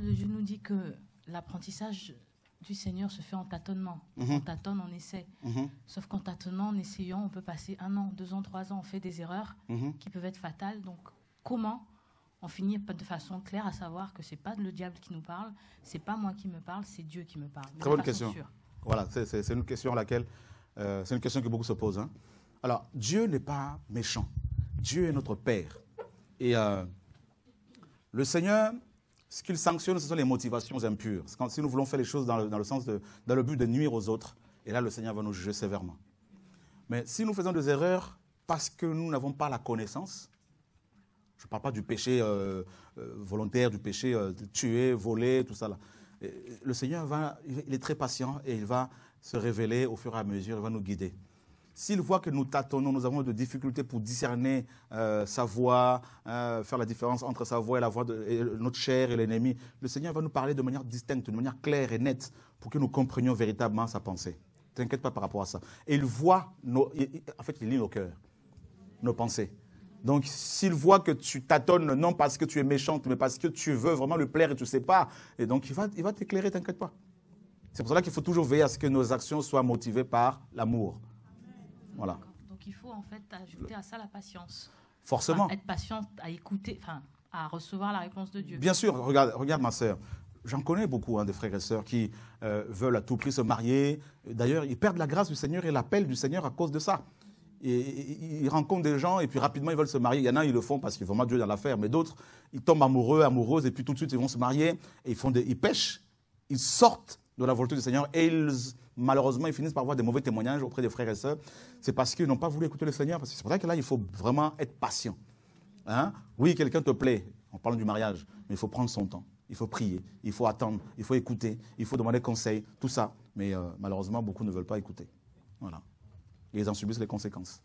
Dieu nous dit que l'apprentissage du Seigneur se fait en tâtonnement. Mhm. On tâtonne, on essaie. Mhm. Sauf qu'en tâtonnant, en essayant, on peut passer un an, deux ans, trois ans, on fait des erreurs mhm. qui peuvent être fatales. Donc, comment on finit de façon claire à savoir que ce n'est pas le diable qui nous parle, n'est pas moi qui me parle, c'est Dieu qui me parle. Très bonne question. Voilà, c'est une question à laquelle euh, c'est une question que beaucoup se posent. Hein. Alors, Dieu n'est pas méchant. Dieu est notre Père. Et euh, le Seigneur ce qu'il sanctionne, ce sont les motivations impures. si nous voulons faire les choses dans le, sens de, dans le but de nuire aux autres, et là, le Seigneur va nous juger sévèrement. Mais si nous faisons des erreurs parce que nous n'avons pas la connaissance, je ne parle pas du péché euh, euh, volontaire, du péché tué, euh, de tuer, voler, tout ça. Là. le Seigneur va, il est très patient et il va se révéler au fur et à mesure, il va nous guider. S'il voit que nous tâtonnons, nous avons de difficultés pour discerner euh, sa voix, euh, faire la différence entre sa voix et la voix de notre chair et l'ennemi, le Seigneur va nous parler de manière distincte, de manière claire et nette, pour que nous comprenions véritablement sa pensée. T'inquiète pas par rapport à ça. Et il voit, nos, en fait, il lit nos cœurs, nos pensées. Donc, s'il voit que tu tâtonnes, non parce que tu es méchante, mais parce que tu veux vraiment lui plaire et tu ne sais pas, et donc il va, il va t'éclairer, t'inquiète pas. C'est pour cela qu'il faut toujours veiller à ce que nos actions soient motivées par l'amour. Donc il faut en fait ajouter à ça la patience. Forcément. être patiente à écouter, enfin, à recevoir la réponse de Dieu. Bien sûr, regarde, regarde ma sœur. J'en connais beaucoup hein, des frères et sœurs qui euh, veulent à tout prix se marier. D'ailleurs, ils perdent la grâce du Seigneur et l'appel du Seigneur à cause de ça. Et, ils rencontrent des gens et puis rapidement ils veulent se marier. Il y en a, ils le font parce qu'ils vraiment Dieu dans l'affaire. Mais d'autres, ils tombent amoureux, amoureuses et puis tout de suite ils vont se marier et ils, font ils pêchent. Ils sortent de la volonté du Seigneur. Et ils, malheureusement, ils finissent par avoir des mauvais témoignages auprès des frères et sœurs. C'est parce qu'ils n'ont pas voulu écouter le Seigneur. C'est pour ça que là, il faut vraiment être patient. Hein? Oui, quelqu'un te plaît, en parlant du mariage, mais il faut prendre son temps. Il faut prier, il faut attendre, il faut écouter, il faut demander conseil, tout ça. Mais euh, malheureusement, beaucoup ne veulent pas écouter. Voilà. Et ils en subissent les conséquences.